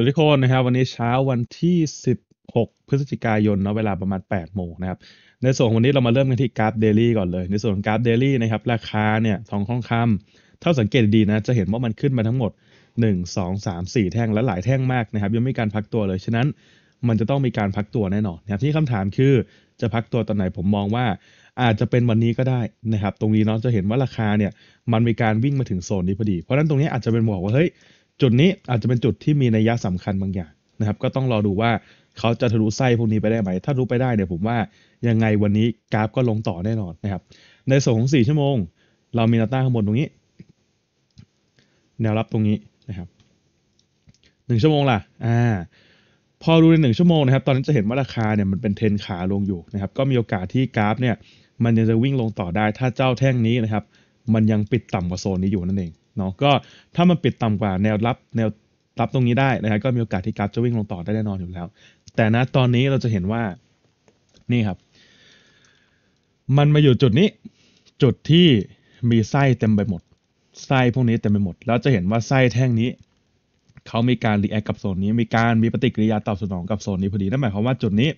วัสดีทุกคนนะครับวันนี้เช้าวันที่ 16 พฤศจิกายนเนาะเวลาประมาณ 8 โมงนะครับในส่วนของวันนี้เรามาเริ่มกันที่กราฟเดลี่ก่อนเลย ในส่วนของกราฟเดลี่นะครับราคาเนี่ยทองทองคำถ้าสังเกตดีนะจะเห็นว่ามันขึ้นมาทั้งหมด 1 2 3 4 แท่งและหลายแท่งมากนะครับยังไม่มีการพักตัวเลย ฉะนั้นมันจะต้องมีการพักตัวแน่นอนนะครับที่คำถามคือจะพักตัวตอนไหนผมมองว่าอาจจะเป็นวันนี้ก็ได้นะครับตรงนี้เนาะจะเห็นว่าราคาเนี่ยมันมีการวิ่งมาถึงโซนนี้พอดี เพราะนั้นตรงนี้อาจจะเป็นบอกว่าเฮ้ยจุดนี้อาจจะเป็นจุดที่มีนัยยะสำคัญบางอย่างนะครับ ก็ต้องรอดูว่าเขาจะทะลุไส้พวกนี้ไปได้ไหมถ้ารู้ไปได้เนี่ยผมว่ายังไงวันนี้กราฟก็ลงต่อแน่นอนนะครับ ในส่วนของสี่ชั่วโมงเรามีนาต้าข้างบนตรงนี้แนวรับตรงนี้นะครับหนึ่งชั่วโมงล่ะอ่าพอดูในหนึ่งชั่วโมงนะครับตอนนี้จะเห็นว่าราคาเนี่ยมันเป็นเทนขาลงอยู่นะครับก็มีโอกาสที่กราฟเนี่ย มันยังจะวิ่งลงต่อได้ถ้าเจ้าแท่งนี้นะครับ มันยังปิดต่ำกว่าโซนนี้อยู่นั่นเองเนาะก็ถ้ามันปิดต่ำกว่าแนวรับแนวรับตรงนี้ได้นะครับก็มีโอกาสที่กราฟจะวิ่งลงต่อได้แน่นอนอยู่แล้ว แต่นะตอนนี้เราจะเห็นว่านี่ครับ มันมาอยู่จุดนี้ จุดที่มีไส้เต็มไปหมดไส้พวกนี้เต็มไปหมดแล้วจะเห็นว่าไส้แท่งนี้เขามีการรีแอคกับโซนนี้มีการมีปฏิกิริยาตอบสนองกับโซนนี้พอดีนั่นหมายความว่าจุดนี้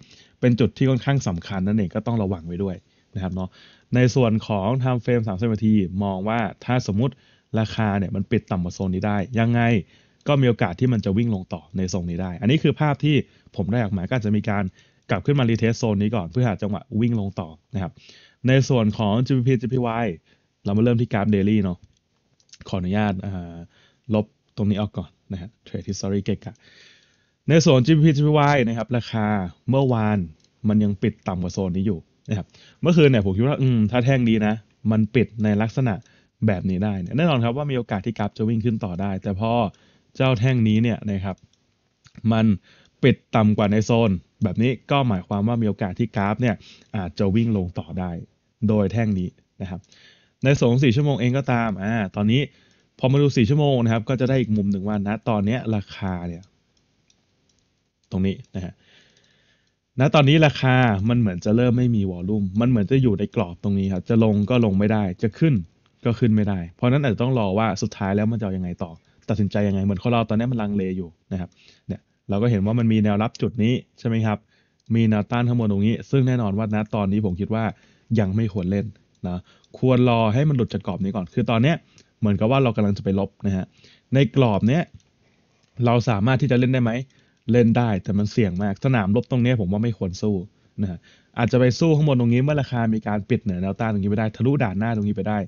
เป็นจุดที่ค่อนข้างสำคัญนั่นเองก็ต้องระวังไว้ด้วยนะครับเนาะในส่วนของทำเฟรม30นาทีมองว่าถ้าสมมติราคาเนี่ยมันปิดต่ำกว่าโซนนี้ได้ ยังไงก็มีโอกาสที่มันจะวิ่งลงต่อในโซนนี้ได้ อันนี้คือภาพที่ผมได้ออกมาก็จะมีการกลับขึ้นมารีเทสโซนนี้ก่อนเพื่อหาจังหวะวิ่งลงต่อนะครับ ในส่วนของ g p p GPY เรามาเริ่มที่กราฟเดลี่เนาะขออนุญาตลบตรงนี้ออกก่อนนะฮะเทรดที่สอรี่เกกะในส่วน g p p GPY นะครับราคาเมื่อวานมันยังปิดต่ำกว่าโซนนี้อยู่นะครับเมื่อคืนเนี่ยผมคิดว่าอืมถ้าแท่งดีนะมันปิดในลักษณะแบบนี้ได้แน่นอนครับว่ามีโอกาสที่กราฟจะวิ่งขึ้นต่อได้แต่พอเจ้าแท่งนี้เนี่ยนะครับ มันปิดต่ำกว่าในโซน แบบนี้ก็หมายความว่ามีโอกาสที่กราฟ เนี่ยอาจจะวิ่งลงต่อได้ โดยแท่งนี้นะครับ ในสองสี่ชั่วโมงเองก็ตามอ่าตอนนี้พอมาดูสี่ชั่วโมงนะครับก็จะได้อีกมุมหนึ่งว่านะ ตอนนี้ราคาเนี่ย ตรงนี้นะฮะณตอนนี้ราคามันเหมือนจะเริ่มไม่มีวอลลุ่มมันเหมือนจะอยู่ในกรอบตรงนี้ครับจะลงก็ลงไม่ได้จะขึ้นก็ขึ้นไม่ได้ เพราะนั้นอาจจะต้องรอว่าสุดท้ายแล้วมันจะยังไงต่อ ตัดสินใจยังไง เหมือนขนเราตอนนี้มันลังเลอยู่นะครับ เนี่ย เราก็เห็นว่ามันมีแนวรับจุดนี้ใช่ไหมครับ มีแนวต้านข้างบนตรงนี้ ซึ่งแน่นอนว่าณตอนนี้ผมคิดว่ายังไม่ควรเล่นนะ ควรรอให้มันหลุดจากกรอบนี้ก่อน คือตอนนี้เหมือนกับว่าเรากำลังจะไปลบนะฮะ ในกรอบเนี้ยเราสามารถที่จะเล่นได้ไหม เล่นได้ แต่มันเสี่ยงมาก สนามลบตรงนี้ผมว่าไม่ควรสู้นะฮะอาจจะไปสู้ข้างบนตรงนี้เมื่อราคามีการปิดเหนือแนวต้านตรงนี้ไปได้ ทะลุด่านหน้าตรงนี้ไปได้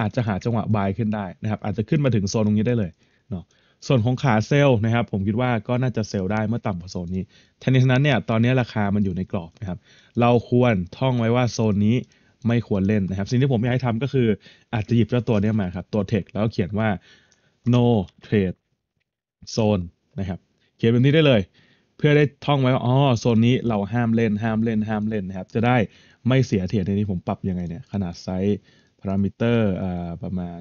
อาจจะหาจังหวะบายขึ้นได้นะครับ อาจจะขึ้นมาถึงโซนตรงนี้ได้เลยเนาะส่วนของขาเซลล์นะครับ ผมคิดว่าก็น่าจะเซลล์ได้เมื่อต่ำกว่าโซนนี้ทั้งนี้ทั้งนั้นเนี่ย ตอนนี้ราคามันอยู่ในกรอบนะครับ เราควรท่องไว้ว่าโซนนี้ไม่ควรเล่นนะครับ สิ่งที่ผมอยากให้ทำก็คืออาจจะหยิบเจ้าตัวนี้มาครับ ตัวเทคแล้วเขียนว่า no trade zone นะครับเขียนแบบนี้ได้เลย เพื่อได้ท่องไว้ว่าอ๋อโซนนี้เราห้ามเล่น ห้ามเล่น ห้ามเล่นนะครับจะได้ไม่เสียเทียดในนี้ผมปรับยังไงเนี่ยขนาดไซส์พารามิเตอร์ประมาณ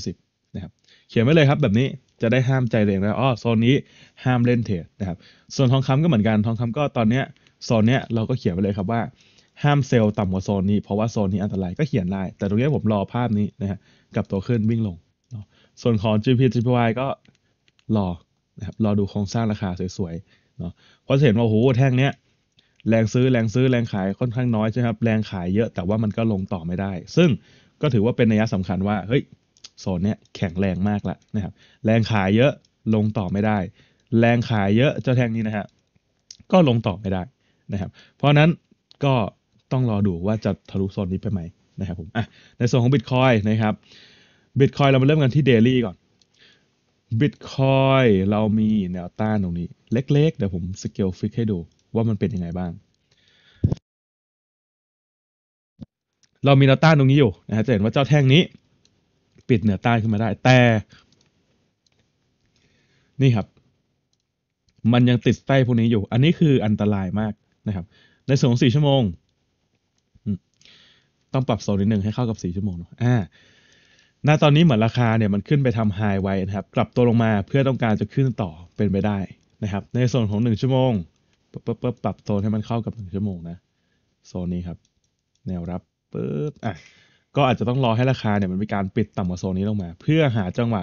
40นะครับเขียนไว้เลยครับแบบนี้จะได้ห้ามใจเองแล้วอ๋อโซนนี้ห้ามเล่นเทรดนะครับส่วนทองคำก็เหมือนกัน ทองคำก็ตอนเนี้ยโซนเนี้ยเราก็เขียนไว้เลยครับว่า ห้ามเซลล์ต่ำกว่าโซนนี้ เพราะว่าโซนนี้อันตราย ก็เขียนได้แต่ตรงนี้ผมรอภาพนี้นะฮะกับตัวขึ้นวิ่งลง ส่วนของ GP GPY ก็รอนะครับรอดูโครงสร้างราคาสวยๆเนาะเพราะเห็นว่าโอ้โหแท่งเนี้ยแรงซื้อแรงซื้อแรงขายค่อนข้างน้อยใช่ไหมครับแรงขายเยอะแต่ว่ามันก็ลงต่อไม่ได้ ซึ่งก็ถือว่าเป็นนัยสำคัญว่าเฮ้ยโซนเนี้ยแข็งแรงมากแล้วนะครับ แรงขายเยอะลงต่อไม่ได้ แรงขายเยอะ เจ้าแท่งนี้นะฮะก็ลงต่อไม่ได้นะครับ เพราะนั้นก็ต้องรอดูว่าจะทะลุโซนนี้ไปไหมนะครับผมอ่ะในส่วนของ Bitcoin นะครับ Bitcoin เรามาเริ่มกันที่ Daily ก่อน Bitcoin เรามีแนวต้านตรงนี้ เล็กๆเดี๋ยวผมสเกลฟิกให้ดูว่ามันเป็นยังไงบ้างเรามีแนวต้านตรงนี้อยู่นะฮะจะเห็นว่าเจ้าแท่งนี้ ปิดเหนือต้านขึ้นมาได้ แต่ นี่ครับ มันยังติดใต้พวกนี้อยู่ อันนี้คืออันตรายมากนะครับ ในส่วนของสี่ชั่วโมงต้องปรับโซนนิดหนึ่งให้เข้ากับสี่ชั่วโมงอ่า ณ ตอนนี้เหมือนราคาเนี่ยมันขึ้นไปทำไฮไว้นะครับ กลับตัวลงมาเพื่อต้องการจะขึ้นต่อเป็นไปได้นะครับ ในโซนของหนึ่งชั่วโมงปรับ โซนให้มันเข้ากับหนึ่งชั่วโมงนะ โซนนี้ครับ แนวรับปึ๊บ อ่ะ ก็อาจจะต้องรอให้ราคาเนี่ยมันมีการปิดต่ำกว่าโซนนี้ลงมา เพื่อหาจังหวะ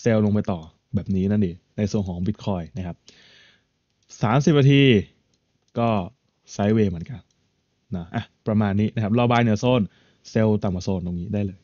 เซลล์ลงไปต่อแบบนี้นั่นเอง ในส่วนของบิตคอยนะครับสสามิบนาที ก็ไซด์เวย์เหมือนกันนะอ่ะ ประมาณนี้นะครับ รอบายเหนือโซน เซลล์ต่ำกว่าโซนตรงนี้ได้เลย